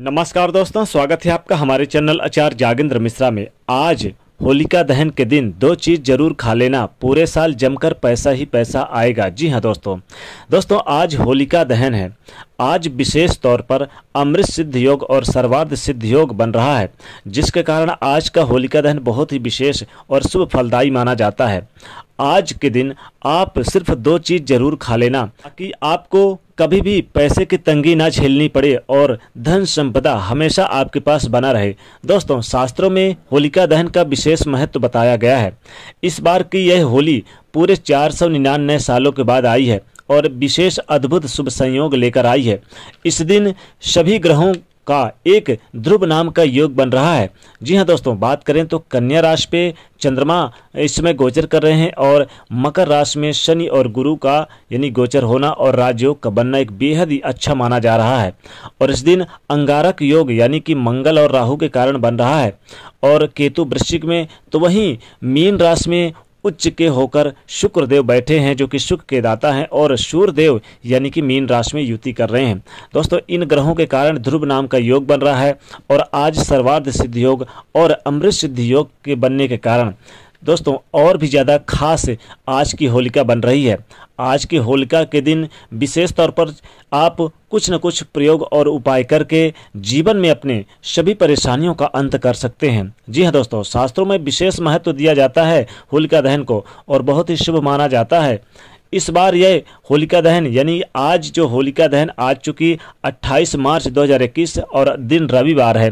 नमस्कार दोस्तों स्वागत है आपका हमारे चैनल आचार्य जागेंद्र मिश्रा में आज होलिका दहन के दिन दो चीज़ जरूर खा लेना पूरे साल जमकर पैसा ही पैसा आएगा जी हाँ दोस्तों दोस्तों आज होलिका दहन है आज विशेष तौर पर अमृत सिद्ध योग और सर्वार्ध सिद्ध योग बन रहा है जिसके कारण आज का होलिका दहन बहुत ही विशेष और शुभ फलदायी माना जाता है आज के दिन आप सिर्फ दो चीज़ जरूर खा लेना ताकि आपको कभी भी पैसे की तंगी ना झेलनी पड़े और धन संपदा हमेशा आपके पास बना रहे दोस्तों शास्त्रों में होलिका दहन का विशेष महत्व बताया गया है इस बार की यह होली पूरे चार सौ निन्यानवे सालों के बाद आई है और विशेष अद्भुत शुभ संयोग लेकर आई है इस दिन सभी ग्रहों का एक ध्रुव नाम का योग बन रहा है जी हाँ दोस्तों बात करें तो कन्या राशि पे चंद्रमा इस समय गोचर कर रहे हैं और मकर राशि में शनि और गुरु का यानी गोचर होना और राजयोग का बनना एक बेहद ही अच्छा माना जा रहा है और इस दिन अंगारक योग यानी कि मंगल और राहु के कारण बन रहा है और केतु वृश्चिक में तो वहीं मीन राशि में उच्च के होकर शुक्रदेव बैठे हैं जो कि शुक्र के दाता हैं और सूर्यदेव यानी कि मीन राशि में युति कर रहे हैं दोस्तों इन ग्रहों के कारण ध्रुव नाम का योग बन रहा है और आज सर्वार्ध सिद्ध योग और अमृत सिद्ध योग के बनने के कारण दोस्तों और भी ज़्यादा खास आज की होलिका बन रही है आज की होलिका के दिन विशेष तौर पर आप कुछ न कुछ प्रयोग और उपाय करके जीवन में अपने सभी परेशानियों का अंत कर सकते हैं जी हाँ दोस्तों शास्त्रों में विशेष महत्व दिया जाता है होलिका दहन को और बहुत ही शुभ माना जाता है इस बार यह होलिका दहन यानी आज जो होलिका दहन आज चुकी 28 मार्च 2021 और दिन रविवार है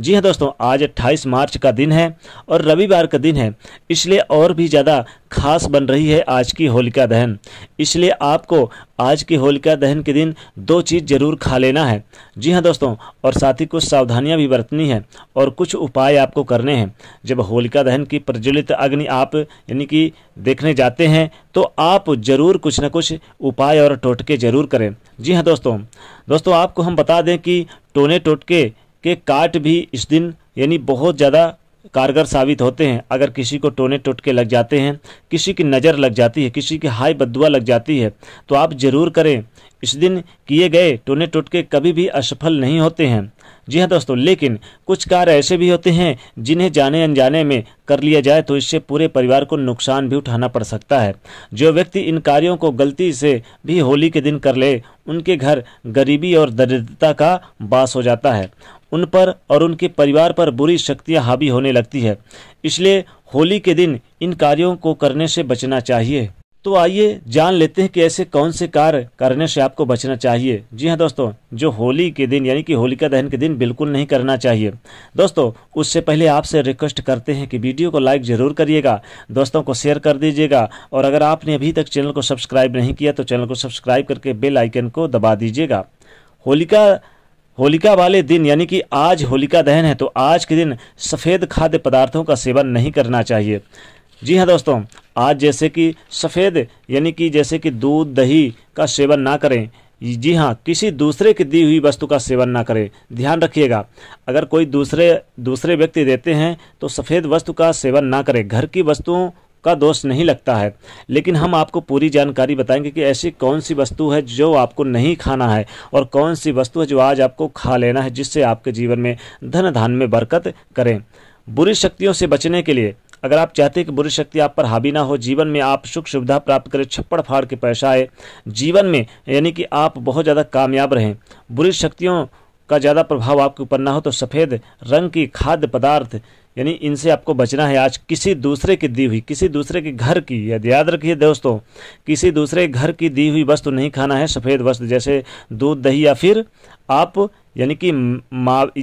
जी हाँ दोस्तों आज 28 मार्च का दिन है और रविवार का दिन है इसलिए और भी ज़्यादा खास बन रही है आज की होलिका दहन इसलिए आपको आज की होलिका दहन के दिन दो चीज़ ज़रूर खा लेना है जी हाँ दोस्तों और साथ ही कुछ सावधानियां भी बरतनी है और कुछ उपाय आपको करने हैं जब होलिका दहन की प्रज्वलित अग्नि आप यानी कि देखने जाते हैं तो आप ज़रूर कुछ ना कुछ उपाय और टोटके ज़रूर करें जी हाँ दोस्तों दोस्तों आपको हम बता दें कि टोने टोटके के काट भी इस दिन यानी बहुत ज़्यादा कारगर साबित होते हैं अगर किसी को टोने टोटके लग जाते हैं किसी की नज़र लग जाती है किसी की हाई बदुआ लग जाती है तो आप ज़रूर करें इस दिन किए गए टोने टोटके कभी भी असफल नहीं होते हैं जी हाँ दोस्तों लेकिन कुछ कार्य ऐसे भी होते हैं जिन्हें जाने अनजाने में कर लिया जाए तो इससे पूरे परिवार को नुकसान भी उठाना पड़ सकता है जो व्यक्ति इन कार्यों को गलती से भी होली के दिन कर ले उनके घर गरीबी और दरिद्रता का बास हो जाता है उन पर और उनके परिवार पर बुरी शक्तियां हावी होने लगती है इसलिए होली के दिन इन कार्यों को करने से बचना चाहिए तो आइए जान लेते हैं कि ऐसे कौन से कार्य करने से आपको बचना चाहिए जी हाँ दोस्तों जो होली के दिन यानी कि होलिका दहन के दिन बिल्कुल नहीं करना चाहिए दोस्तों उससे पहले आपसे रिक्वेस्ट करते हैं कि वीडियो को लाइक ज़रूर करिएगा दोस्तों को शेयर कर दीजिएगा और अगर आपने अभी तक चैनल को सब्सक्राइब नहीं किया तो चैनल को सब्सक्राइब करके बेल आइकन को दबा दीजिएगा होलिका होलिका वाले दिन यानी कि आज होलिका दहन है तो आज के दिन सफ़ेद खाद्य पदार्थों का सेवन नहीं करना चाहिए जी हाँ दोस्तों आज जैसे कि सफ़ेद यानी कि जैसे कि दूध दही का सेवन ना करें जी हाँ किसी दूसरे की दी हुई वस्तु का सेवन ना करें ध्यान रखिएगा अगर कोई दूसरे दूसरे व्यक्ति देते हैं तो सफ़ेद वस्तु का सेवन ना करें घर की वस्तुओं का दोष नहीं लगता है लेकिन हम आपको पूरी जानकारी बताएंगे कि ऐसी कौन सी वस्तु है जो आपको नहीं खाना है और कौन सी वस्तु है जो आज आपको खा लेना है जिससे आपके जीवन में धन धान में बरकत करें बुरी शक्तियों से बचने के लिए अगर आप चाहते हैं कि बुरी शक्ति आप पर हावी ना हो जीवन में आप सुख सुविधा प्राप्त करें छप्पड़ फाड़ के पैसा आए जीवन में यानी कि आप बहुत ज़्यादा कामयाब रहें बुरी शक्तियों का ज़्यादा प्रभाव आपके ऊपर ना हो तो सफ़ेद रंग की खाद्य पदार्थ यानी इनसे आपको बचना है आज किसी दूसरे की दी हुई किसी दूसरे के घर की याद याद रखिए दोस्तों किसी दूसरे घर की दी हुई वस्तु तो नहीं खाना है सफ़ेद वस्तु जैसे दूध दही या फिर आप यानी कि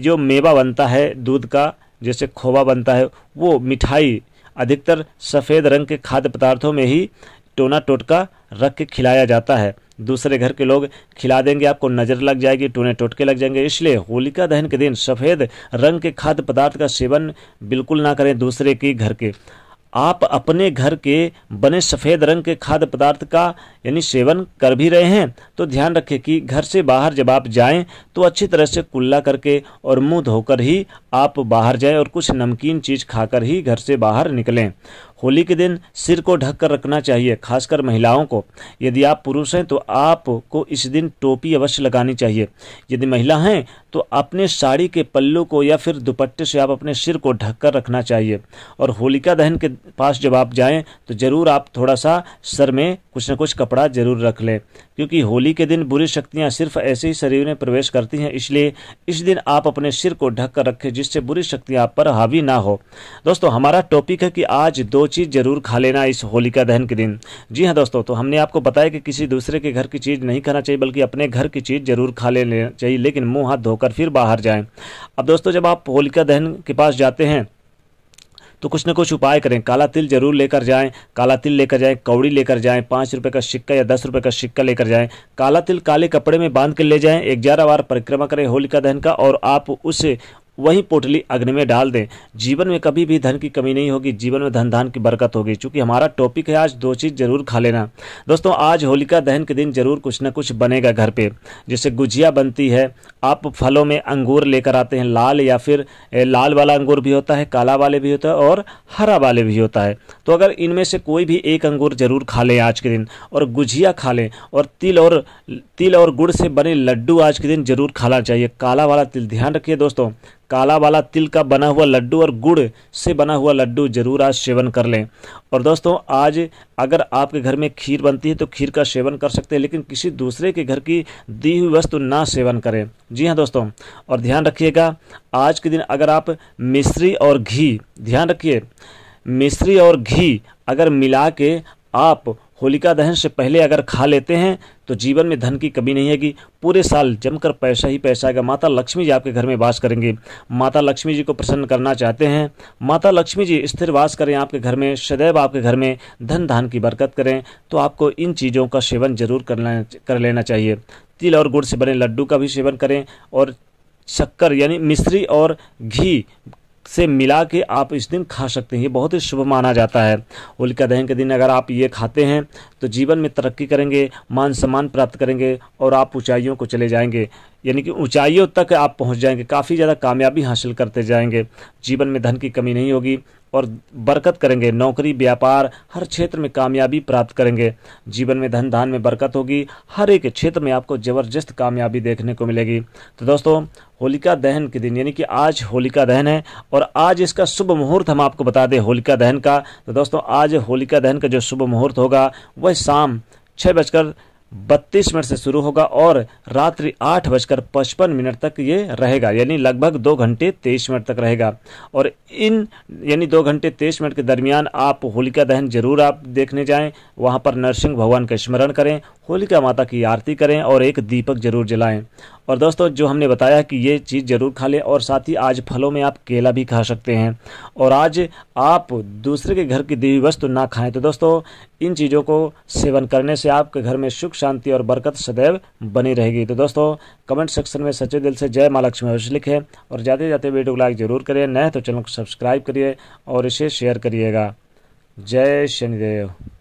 जो मेवा बनता है दूध का जैसे खोवा बनता है वो मिठाई अधिकतर सफ़ेद रंग के खाद्य पदार्थों में ही टोना टोटका रख के खिलाया जाता है दूसरे घर के लोग खिला देंगे आपको नज़र लग जाएगी टूने टोटके लग जाएंगे इसलिए होलिका दहन के दिन सफ़ेद रंग के खाद्य पदार्थ का सेवन बिल्कुल ना करें दूसरे के घर के आप अपने घर के बने सफ़ेद रंग के खाद्य पदार्थ का यानी सेवन कर भी रहे हैं तो ध्यान रखें कि घर से बाहर जब आप जाएं तो अच्छी तरह से कुल्ला करके और मुंह धोकर ही आप बाहर जाएं और कुछ नमकीन चीज़ खाकर ही घर से बाहर निकलें होली के दिन सिर को ढक कर रखना चाहिए खासकर महिलाओं को यदि आप पुरुष हैं तो आपको इस दिन टोपी अवश्य लगानी चाहिए यदि महिला हैं तो अपने साड़ी के पल्लू को या फिर दुपट्टे से आप अपने सिर को ढक कर रखना चाहिए और होलिका दहन के पास जब आप जाएं तो ज़रूर आप थोड़ा सा सर में कुछ न कुछ कपड़ा जरूर रख लें क्योंकि होली के दिन बुरी शक्तियाँ सिर्फ ऐसे ही शरीर में प्रवेश करती हैं इसलिए इस दिन आप अपने सिर को ढक कर रखें जिससे बुरी शक्तियाँ आप पर हावी ना हो दोस्तों हमारा टॉपिक है कि आज दो चीज़ ज़रूर खा लेना इस होलिका दहन के दिन जी हाँ दोस्तों तो हमने आपको बताया कि किसी दूसरे के घर की चीज़ नहीं खाना चाहिए बल्कि अपने घर की चीज़ ज़रूर खा लेना चाहिए लेकिन मुँह हाथ धोकर फिर बाहर जाएँ अब दोस्तों जब आप होलिका दहन के पास जाते हैं तो कुछ ना कुछ उपाय करें काला तिल जरूर लेकर जाएं काला तिल लेकर जाएं कौड़ी लेकर जाएं पाँच रुपये का सिक्का या दस रुपये का सिक्का लेकर जाएं काला तिल काले कपड़े में बांध कर ले जाएं ग्यारह बार परिक्रमा करें होलिका दहन का और आप उस वही पोटली अग्नि में डाल दें जीवन में कभी भी धन की कमी नहीं होगी जीवन में धन धान की बरकत होगी चूंकि हमारा टॉपिक है आज दो चीज़ जरूर खा लेना दोस्तों आज होलिका दहन के दिन जरूर कुछ ना कुछ बनेगा घर पे जैसे गुजिया बनती है आप फलों में अंगूर लेकर आते हैं लाल या फिर लाल वाला अंगूर भी होता है काला वाले भी होता है और हरा वाले भी होता है तो अगर इनमें से कोई भी एक अंगूर जरूर खा लें आज के दिन और गुजिया खा लें और तिल और तिल और गुड़ से बने लड्डू आज के दिन जरूर खाना चाहिए काला वाला तिल ध्यान रखिए दोस्तों काला वाला तिल का बना हुआ लड्डू और गुड़ से बना हुआ लड्डू जरूर आज सेवन कर लें और दोस्तों आज अगर आपके घर में खीर बनती है तो खीर का सेवन कर सकते हैं लेकिन किसी दूसरे के घर की दी हुई वस्तु ना सेवन करें जी हाँ दोस्तों और ध्यान रखिएगा आज के दिन अगर आप मिश्री और घी ध्यान रखिए मिश्री और घी अगर मिला के आप होलिका दहन से पहले अगर खा लेते हैं तो जीवन में धन की कमी नहीं आएगी पूरे साल जमकर पैसा ही पैसा आएगा माता लक्ष्मी जी आपके घर में वास करेंगे माता लक्ष्मी जी को प्रसन्न करना चाहते हैं माता लक्ष्मी जी स्थिर वास करें आपके घर में सदैव आपके घर में धन धान की बरकत करें तो आपको इन चीज़ों का सेवन जरूर कर लेना चाहिए तिल और गुड़ से बने लड्डू का भी सेवन करें और शक्कर यानी मिश्री और घी से मिला के आप इस दिन खा सकते हैं ये बहुत ही शुभ माना जाता है होलिका दहन के दिन अगर आप ये खाते हैं तो जीवन में तरक्की करेंगे मान सम्मान प्राप्त करेंगे और आप ऊंचाइयों को चले जाएंगे यानी कि ऊंचाइयों तक आप पहुंच जाएंगे काफ़ी ज़्यादा कामयाबी हासिल करते जाएंगे जीवन में धन की कमी नहीं होगी और बरकत करेंगे नौकरी व्यापार हर क्षेत्र में कामयाबी प्राप्त करेंगे जीवन में धन धान में बरकत होगी हर एक क्षेत्र में आपको ज़बरदस्त कामयाबी देखने को मिलेगी तो दोस्तों होलिका दहन के दिन यानी कि आज होलिका दहन है और आज इसका शुभ मुहूर्त हम आपको बता दें होलिका दहन का तो दोस्तों आज होलिका दहन का जो शुभ मुहूर्त होगा वह वह शाम छह बजकर बत्तीस मिनट से शुरू होगा और रात्रि आठ बजकर पचपन मिनट तक ये रहेगा यानी लगभग दो घंटे तेईस मिनट तक रहेगा और इन यानी दो घंटे तेईस मिनट के दरमियान आप होलिका दहन जरूर आप देखने जाएं वहाँ पर नरसिंह भगवान का स्मरण करें होलिका माता की आरती करें और एक दीपक जरूर जलाएं और दोस्तों जो हमने बताया कि ये चीज़ ज़रूर खा लें और साथ ही आज फलों में आप केला भी खा सकते हैं और आज आप दूसरे के घर की देवी वस्तु ना खाएं तो दोस्तों इन चीज़ों को सेवन करने से आपके घर में सुख शांति और बरकत सदैव बनी रहेगी तो दोस्तों कमेंट सेक्शन में सच्चे दिल से जय माँ लक्ष्मी अवश्य लिखें और जाते जाते वीडियो को लाइक जरूर करें नए तो चैनल को सब्सक्राइब करिए और इसे शेयर करिएगा जय शनिदेव